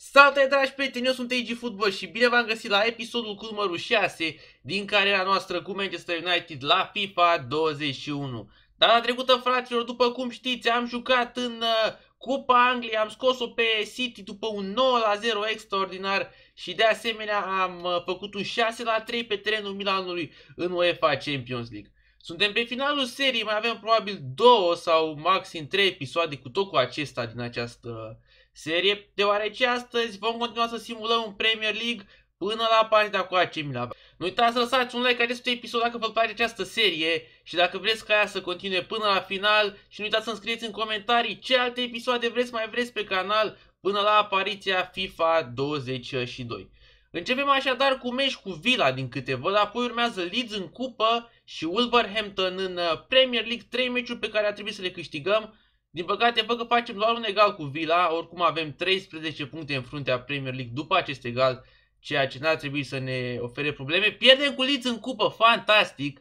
Salutare dragi prieteni, eu sunt AG Football și bine v-am găsit la episodul cu numărul 6 din cariera noastră cu Manchester United la FIFA 21. la trecută, fraților, după cum știți, am jucat în uh, Cupa Angliei, am scos-o pe City după un 9 0 extraordinar și de asemenea am uh, făcut un 6 la 3 pe terenul Milanului în UEFA Champions League. Suntem pe finalul serii, mai avem probabil două sau maxim trei episoade cu tot cu acesta din această serie, deoarece astăzi vom continua să simulăm un Premier League până la partea cu AC Milan. Nu uitați să lăsați un like acestui episod dacă vă place această serie și dacă vreți ca ea să continue până la final și nu uitați să scrieți în comentarii ce alte episoade vreți mai vreți pe canal până la apariția FIFA 22. Începem așadar cu meci cu Villa din câte văd, apoi urmează Leeds în cupă și Wolverhampton în uh, Premier League, trei meciuri pe care a trebuit să le câștigăm, din păcate, văd că facem doar un egal cu Villa, oricum avem 13 puncte în fruntea Premier League după acest egal, ceea ce n-ar trebui să ne ofere probleme. Pierdem cu Leeds în cupă, fantastic!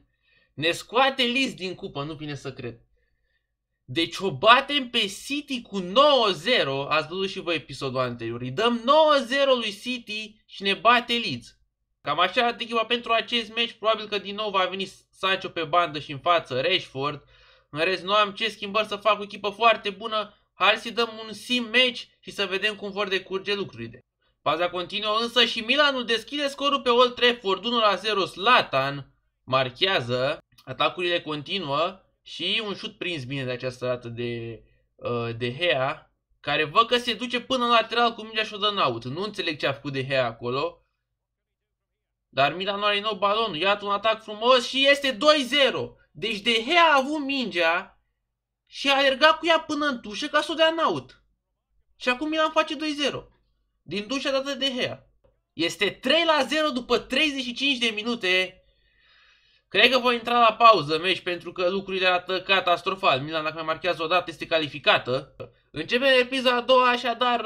Ne scoate Leeds din cupă, nu vine să cred. Deci o batem pe City cu 9-0, ați văzut și voi episodul anterior, îi dăm 9-0 lui City și ne bate Leeds. Cam așa arată echipa pentru acest meci, probabil că din nou va veni Sancho pe bandă și în față Rashford, în rest, noi am ce schimbări să fac o echipă foarte bună, hai să dăm un sim match și să vedem cum vor decurge lucrurile. Faza continuă însă și Milanul deschide scorul pe Old Trafford 1-0 Slatan marchează, atacurile continuă și un șut prins bine de această dată de, uh, de Hea, care văd că se duce până lateral cu mingea și o dă în out. Nu înțeleg ce a făcut de Hea acolo, dar Milanul are nou balon. iată un atac frumos și este 2-0. Deci de Dehea a avut mingea și a ergat cu ea până în tușă ca să o dea în naut. Și acum Milan face 2-0. Din tușa dată de Hea. Este 3 la 0 după 35 de minute. Cred că voi intra la pauză, meci, pentru că lucrurile arată catastrofal. Milan, dacă mai marchează o dată, este calificată. Începe repriza a doua, așadar,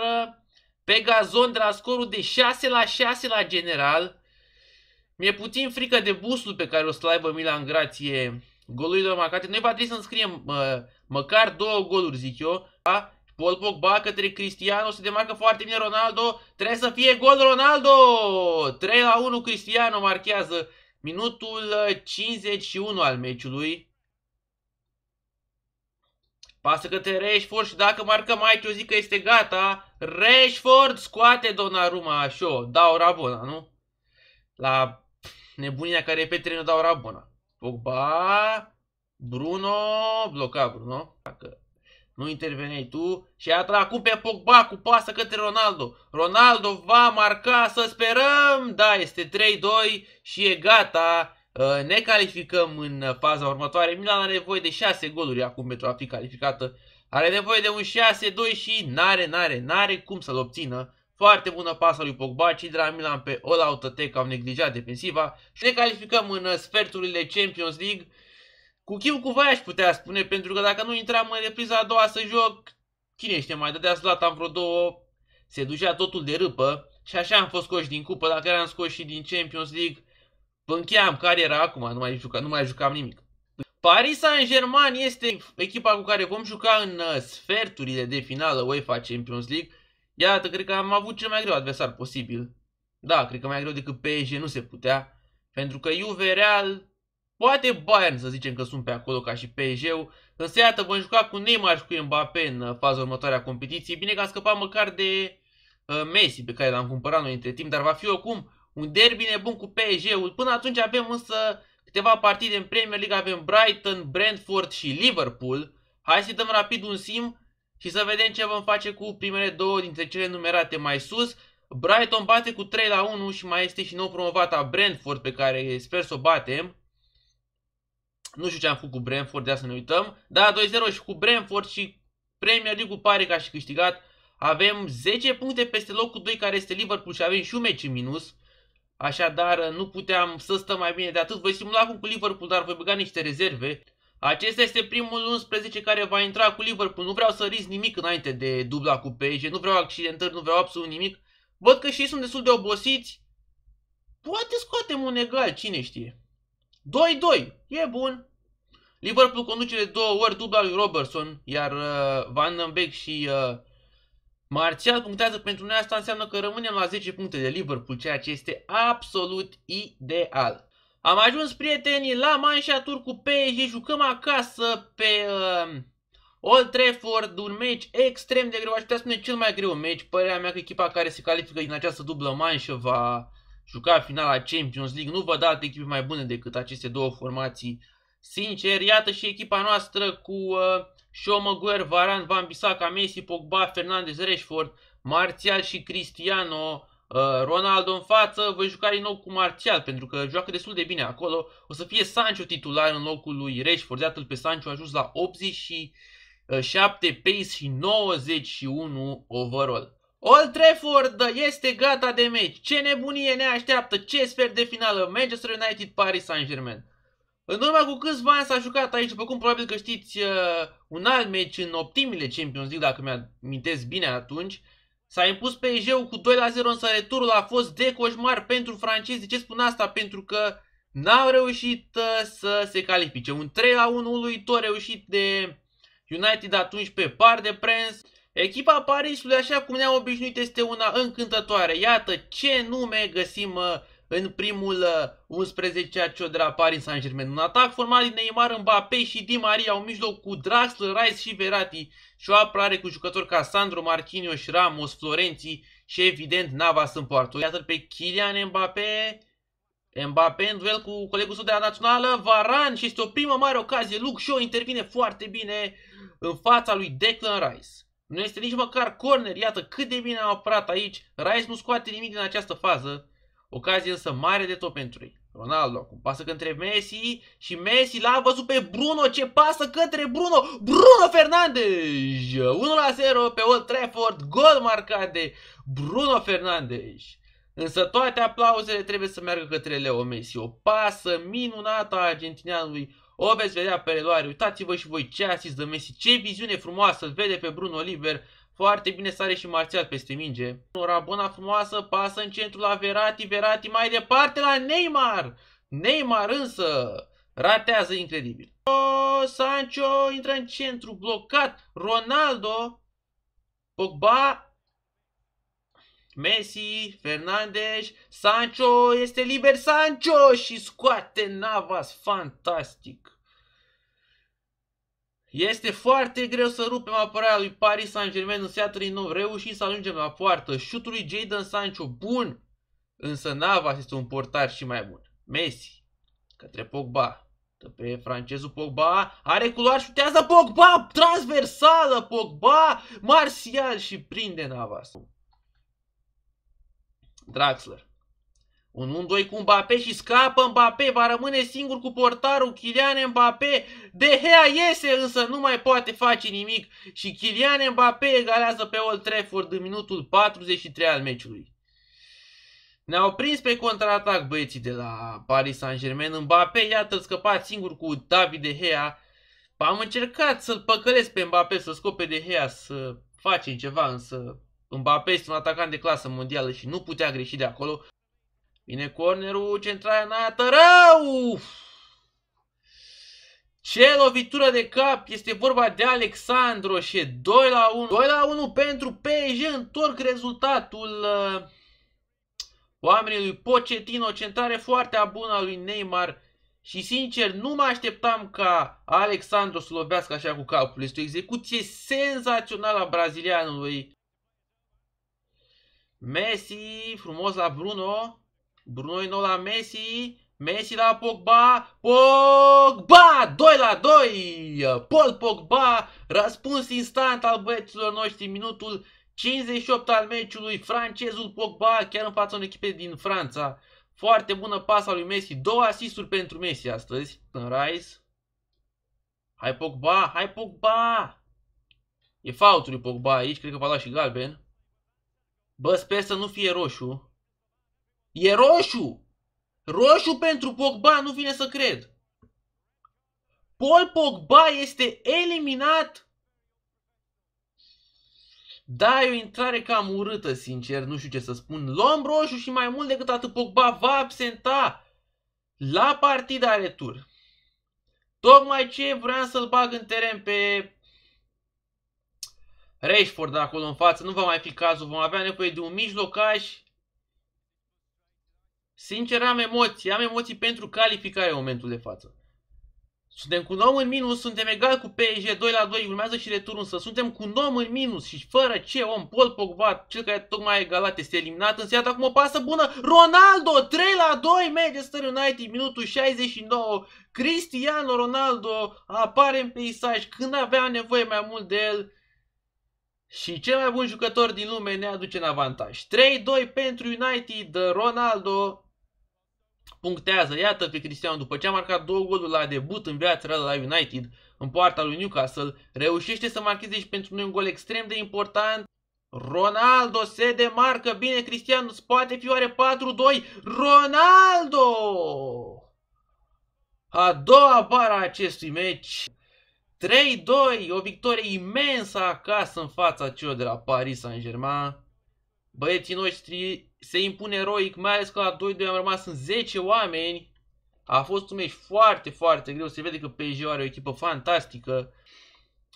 pe gazon de la scorul de 6 la 6 la general. Mi-e puțin frică de busul pe care o să-l aibă Milan Grație Golul lui Domacate. Noi va trebui să înscriem uh, măcar două goluri, zic eu. Da? Paul Pogba către Cristiano se demarcă foarte bine Ronaldo. Trebuie să fie gol Ronaldo! 3 la 1 Cristiano marchează minutul 51 uh, al meciului. Pasă către Rashford și dacă marcă mai eu zic că este gata. Rashford scoate Donnarumma așa, dau Rabona, nu? La nebunia care e pe terenul dau Rabona. Pogba, Bruno, bloca Bruno. Dacă nu interveneai tu și atra acum pe Pogba cu pasă către Ronaldo. Ronaldo va marca, să sperăm. Da, este 3-2 și e gata. Uh, ne calificăm în faza următoare. Milan are nevoie de 6 goluri acum pentru a fi calificată. Are nevoie de un 6-2 și n-are, n-are, n-are cum să-l obțină. Foarte bună pasă lui Pogba, ci de la Milan pe all out au neglijat defensiva și ne calificăm în sferturile Champions League. Cu chiu cu vai aș putea spune, pentru că dacă nu intram în repriza a doua să joc, cine știe mai, dădea slat am vreo două, se ducea totul de râpă și așa am fost scoși din cupă, dacă eram scoși și din Champions League, încheiam cariera acum, nu mai, jucam, nu mai jucam nimic. Paris Saint-Germain este echipa cu care vom juca în sferturile de finală UEFA Champions League Iată, cred că am avut cel mai greu adversar posibil. Da, cred că mai greu decât PSG nu se putea, pentru că Juve, Real, poate Bayern să zicem că sunt pe acolo ca și PSG-ul, însă iată, vom juca cu Neymar și cu Mbappé în uh, faza următoare a competiției. Bine că am scăpat măcar de uh, Messi pe care l-am cumpărat noi între timp, dar va fi oricum un derby nebun cu PSG-ul. Până atunci avem însă câteva partide în Premier League, avem Brighton, Brentford și Liverpool. Hai să dăm rapid un sim și să vedem ce vom face cu primele două dintre cele numerate mai sus. Brighton bate cu 3 la 1 și mai este și nou promovata Brentford pe care sper să o batem. Nu știu ce am făcut cu Brentford, de să ne uităm. Da, 2-0 și cu Brentford și Premier League-ul pare că a și câștigat. Avem 10 puncte peste locul 2 care este Liverpool și avem și un meci în minus. Așadar, nu puteam să stăm mai bine de atât. Voi simula acum cu Liverpool, dar voi băga niște rezerve. Acesta este primul 11 care va intra cu Liverpool. Nu vreau să risc nimic înainte de dubla cu PSG, nu vreau accidentări, nu vreau absolut nimic. Văd că și ei sunt destul de obosiți. Poate scoatem un egal, cine știe. 2-2, e bun. Liverpool conduce de două ori dubla lui Robertson, iar uh, Van Beek și uh, Marțial punctează pentru noi, asta înseamnă că rămânem la 10 puncte de Liverpool, ceea ce este absolut ideal. Am ajuns, prietenii, la Manșatur cu PSG, jucăm acasă pe uh, Old Trafford, un meci extrem de greu, aș putea spune cel mai greu meci, părerea mea că echipa care se califică din această dublă manșă va juca finala Champions League, nu văd alte echipe mai bune decât aceste două formații, sincer, iată și echipa noastră cu uh, Shaw, Maguire, Varane, Van Bissaka, Messi, Pogba, Fernandez, Rashford, Martial și Cristiano, Uh, Ronaldo în față, voi juca din nou cu Martial, pentru că joacă destul de bine acolo. O să fie Sancho titular în locul lui Rashford, iată pe Sancho a ajuns la 87 pace și 91 overall. Old Trafford este gata de meci. Ce nebunie ne așteaptă, ce sfert de finală, Manchester United, Paris Saint-Germain. În urmă cu câțiva ani s-a jucat aici, după cum probabil că știți, uh, un alt meci în optimile Champions League, dacă mi-amintesc bine atunci, S-a impus PSG-ul cu 2 la 0, însă returul a fost de coșmar pentru francezi. De ce spun asta? Pentru că n-au reușit uh, să se califice. Un 3 la 1 uluitor reușit de United atunci pe par de prens. Echipa Parisului, așa cum ne-am obișnuit, este una încântătoare. Iată ce nume găsim uh, în primul 11-a uh, la Paris Saint-Germain. Un atac format din Neymar, Mbappé și Di Maria, un mijloc cu Draxler, Rice și Verati, și o apărare cu jucători ca Sandro Marquinhos, Ramos, Florenzi și evident Navas în poartă. Iată pe Kylian Mbappé, Mbappé în duel cu colegul său de la națională, Varan și este o primă mare ocazie. Luke Shaw intervine foarte bine în fața lui Declan Rice. Nu este nici măcar corner, iată cât de bine a apărat aici. Rice nu scoate nimic din această fază. Ocazie însă mare de tot pentru ei. Ronaldo acum pasă către Messi și Messi l-a văzut pe Bruno ce pasă către Bruno. Bruno Fernandes! 1 la 0 pe Old Trafford, gol marcat de Bruno Fernandes. Însă toate aplauzele trebuie să meargă către Leo Messi. O pasă minunată a argentinianului o veți vedea pe reloare. Uitați-vă și voi ce asist de Messi, ce viziune frumoasă, îl vede pe Bruno liber, foarte bine sare și marțial peste minge. O rabona frumoasă pasă în centrul la Verati, Verati mai departe la Neymar. Neymar însă ratează incredibil. O, oh, Sancho intră în centru, blocat. Ronaldo, Pogba, Messi, Fernandes, Sancho este liber, Sancho și scoate Navas, fantastic. Este foarte greu să rupem apărarea lui Paris Saint-Germain în seara din nou. Reușim să ajungem la poartă. Șutul lui Jadon Sancho bun, însă Navas este un portar și mai bun. Messi către Pogba. Pe francezul Pogba are culoar și putează Pogba, transversală Pogba, Martial și prinde Navas. Draxler. Un 1-2 cu Mbappé și scapă Mbappé, va rămâne singur cu portarul Kylian Mbappé. De Gea iese, însă nu mai poate face nimic și Kylian Mbappé egalează pe Old Trafford în minutul 43 al meciului. Ne-au prins pe contraatac băieții de la Paris Saint-Germain. Mbappé, iată, scăpat singur cu David De Gea. Am încercat să-l păcălesc pe Mbappé, să scope De Gea, să facem ceva, însă Mbappé este un atacant de clasă mondială și nu putea greși de acolo. Vine cornerul, centrarea în aia, tărău! Ce lovitură de cap! Este vorba de Alexandro și 2 la 1. 2 la 1 pentru PSG, întorc rezultatul uh, oamenii lui Pochettino, centrare foarte bună a lui Neymar și sincer nu mă așteptam ca Alexandro să lovească așa cu capul. Este o execuție senzațională a brazilianului. Messi, frumos la Bruno, Bruno la Messi, Messi la Pogba, Pogba, 2 la 2, Paul Pogba, răspuns instant al băieților noștri, minutul 58 al meciului, francezul Pogba, chiar în fața unei echipe din Franța. Foarte bună pasa lui Messi, două asisturi pentru Messi astăzi, în Rice. Hai Pogba, hai Pogba! E faultul lui Pogba aici, cred că va da și galben. Bă, sper să nu fie roșu. E roșu! Roșu pentru Pogba, nu vine să cred. Paul Pogba este eliminat. Da, e o intrare cam urâtă, sincer, nu știu ce să spun. Luăm roșu și mai mult decât atât Pogba va absenta la partida retur. Tocmai ce vreau să-l bag în teren pe Rashford acolo în față, nu va mai fi cazul, vom avea nevoie de un mijlocaș Sincer, am emoții. Am emoții pentru calificare în momentul de față. Suntem cu om în minus, suntem egal cu PSG 2 la 2, urmează și returul, să suntem cu om în minus și fără ce om, Paul Pogba, cel care tocmai a egalat, este eliminat în seara acum o pasă bună, Ronaldo 3 la 2, Manchester United, minutul 69, Cristiano Ronaldo apare în peisaj când avea nevoie mai mult de el, și cel mai bun jucător din lume ne aduce în avantaj. 3-2 pentru United, Ronaldo punctează, iată pe Cristiano, după ce a marcat două goluri la debut în viața reală la United, în poarta lui Newcastle, reușește să marcheze și pentru noi un gol extrem de important. Ronaldo se demarcă bine, Cristiano, poate fi oare 4-2, Ronaldo! A doua a acestui meci, 3-2, o victorie imensă acasă în fața celor de la Paris Saint-Germain. Băieții noștri se impune eroic, mai ales că la 2-2 am rămas în 10 oameni. A fost un meci foarte, foarte greu. Se vede că PSG are o echipă fantastică.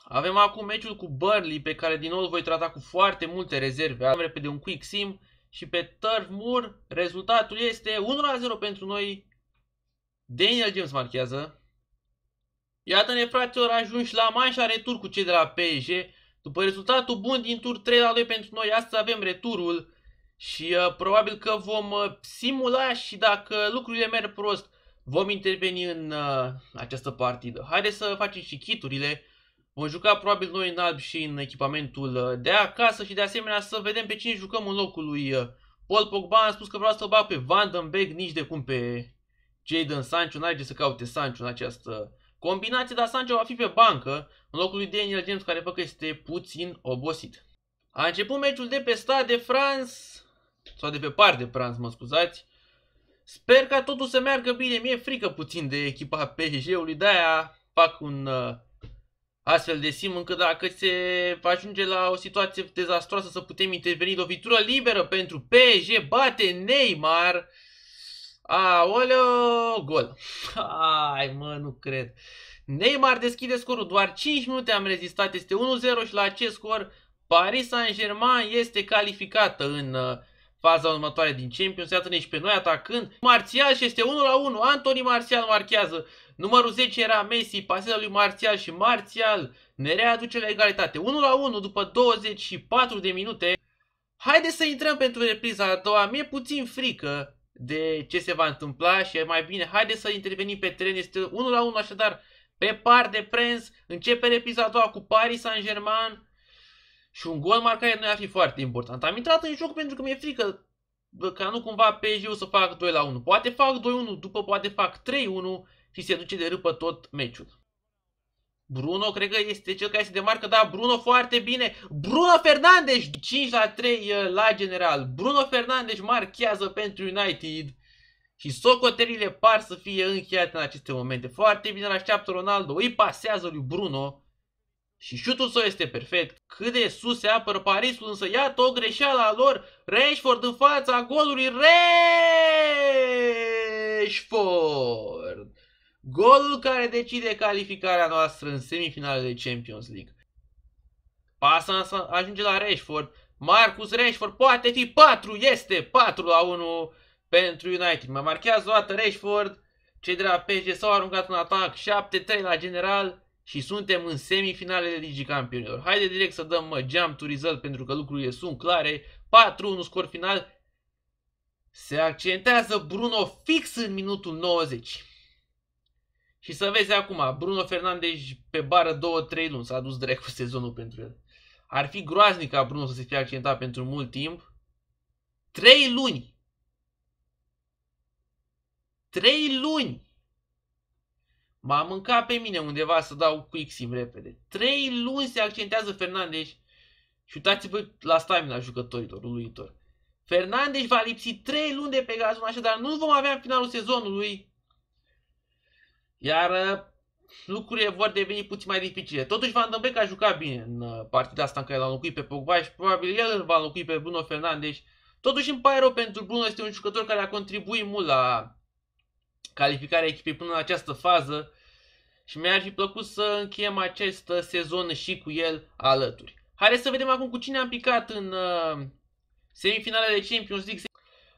Avem acum meciul cu Burnley, pe care din nou îl voi trata cu foarte multe rezerve. Am repede un quick sim și pe Turf Moor rezultatul este 1-0 pentru noi. Daniel James marchează. Iată-ne fraților ajunși la manșa retur cu cei de la PSG. După rezultatul bun din tur 3 la 2 pentru noi, astăzi avem returul și uh, probabil că vom uh, simula și dacă lucrurile merg prost, vom interveni în uh, această partidă. Haideți să facem și chiturile. Vom juca probabil noi în alb și în echipamentul uh, de acasă și de asemenea să vedem pe cine jucăm în locul lui uh, Paul Pogba. Am spus că vreau să-l bag pe Van Den Beek, nici de cum pe Jadon Sancho. n ai ce să caute Sancho în această Combinația de Asange va fi pe bancă, în locul lui Daniel James, care văd că este puțin obosit. A început meciul de pe Stade de France, sau de pe Par de France, mă scuzați. Sper ca totul să meargă bine, mi-e frică puțin de echipa PSG-ului, de-aia fac un uh, astfel de sim încât dacă se ajunge la o situație dezastroasă să putem interveni. Lovitură liberă pentru PSG, bate Neymar, Aoleo, gol. Ai, mă, nu cred. Neymar deschide scorul. Doar 5 minute am rezistat. Este 1-0 și la acest scor Paris Saint-Germain este calificată în uh, faza următoare din Champions. Iată ne și deci pe noi atacând. Marțial și este 1-1. Antoni Marțial marchează. Numărul 10 era Messi, pasarea lui Marțial și Marțial ne readuce la egalitate. 1-1 după 24 de minute. Haideți să intrăm pentru repriza a doua. Mi-e puțin frică de ce se va întâmpla și e mai bine, haideți să intervenim pe tren, este 1 la 1 așadar, pe par de prens, începe repriza a doua cu Paris Saint-Germain și un gol marcat nu ar fi foarte important. Am intrat în joc pentru că mi-e frică ca nu cumva psg pj să fac 2 la 1. Poate fac 2-1, după poate fac 3-1 și se duce de râpă tot meciul. Bruno, cred că este cel care se demarcă, da, Bruno foarte bine. Bruno Fernandes, 5 la 3 uh, la general. Bruno Fernandes marchează pentru United. Și socoterile par să fie încheiate în aceste momente. Foarte bine la așteaptă Ronaldo, îi pasează lui Bruno. Și șutul său este perfect. Cât de sus se apără Parisul, însă iată o greșeală a lor. Rashford în fața golului. Rashford! Golul care decide calificarea noastră în semifinalele Champions League. Pasa să ajunge la Rashford. Marcus Rashford poate fi 4, este 4 la 1 pentru United. Mai marchează o dată Rashford, cei de la PSG s-au aruncat în atac, 7-3 la general și suntem în semifinalele Ligii Campionilor. Haide direct să dăm mă, jump to result pentru că lucrurile sunt clare. 4-1 scor final. Se accentează Bruno fix în minutul 90. Și să vezi acum, Bruno Fernandes pe bară 2-3 luni s-a dus drept cu sezonul pentru el. Ar fi groaznic ca Bruno să se fie accidentat pentru mult timp. 3 luni! 3 luni! M-a mâncat pe mine undeva să dau quick sim repede. 3 luni se accentează Fernandes și uitați-vă la stamina jucătorilor, uluitor. Fernandes va lipsi 3 luni de pe gazon, așadar nu vom avea finalul sezonului iar uh, lucrurile vor deveni puțin mai dificile. Totuși Van Dambeck a jucat bine în uh, partida asta în care l-a înlocuit pe Pogba și probabil el îl va înlocui pe Bruno Fernandes. Totuși îmi pare rău pentru Bruno, este un jucător care a contribuit mult la calificarea echipei până în această fază și mi-ar fi plăcut să încheiem acest uh, sezon și cu el alături. Haideți să vedem acum cu cine am picat în semifinalele Champions League.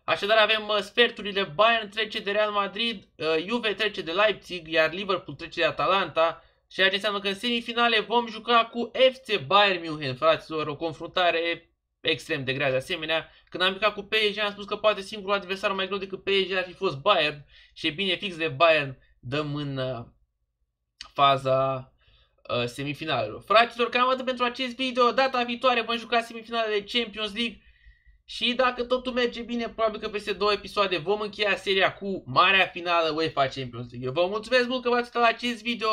Așadar avem uh, sferturile Bayern trece de Real Madrid, uh, Juve trece de Leipzig, iar Liverpool trece de Atalanta. Și ce înseamnă că în semifinale vom juca cu FC Bayern München, fraților, o confruntare extrem de grea de asemenea. Când am jucat cu PSG am spus că poate singurul adversar mai greu decât PSG ar fi fost Bayern și e bine fix de Bayern dăm în uh, faza uh, semifinalelor. Fraților, cam atât pentru acest video. Data viitoare vom juca semifinalele Champions League și dacă totul merge bine, probabil că peste două episoade vom încheia seria cu marea finală UEFA Champions League. vă mulțumesc mult că v-ați uitat la acest video.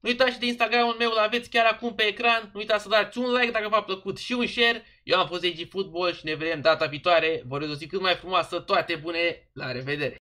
Nu uitați de Instagramul meu, îl aveți chiar acum pe ecran. Nu uitați să dați un like dacă v-a plăcut și un share. Eu am fost Egi Football și ne vedem data viitoare. Vă o zi cât mai frumoasă, toate bune, la revedere!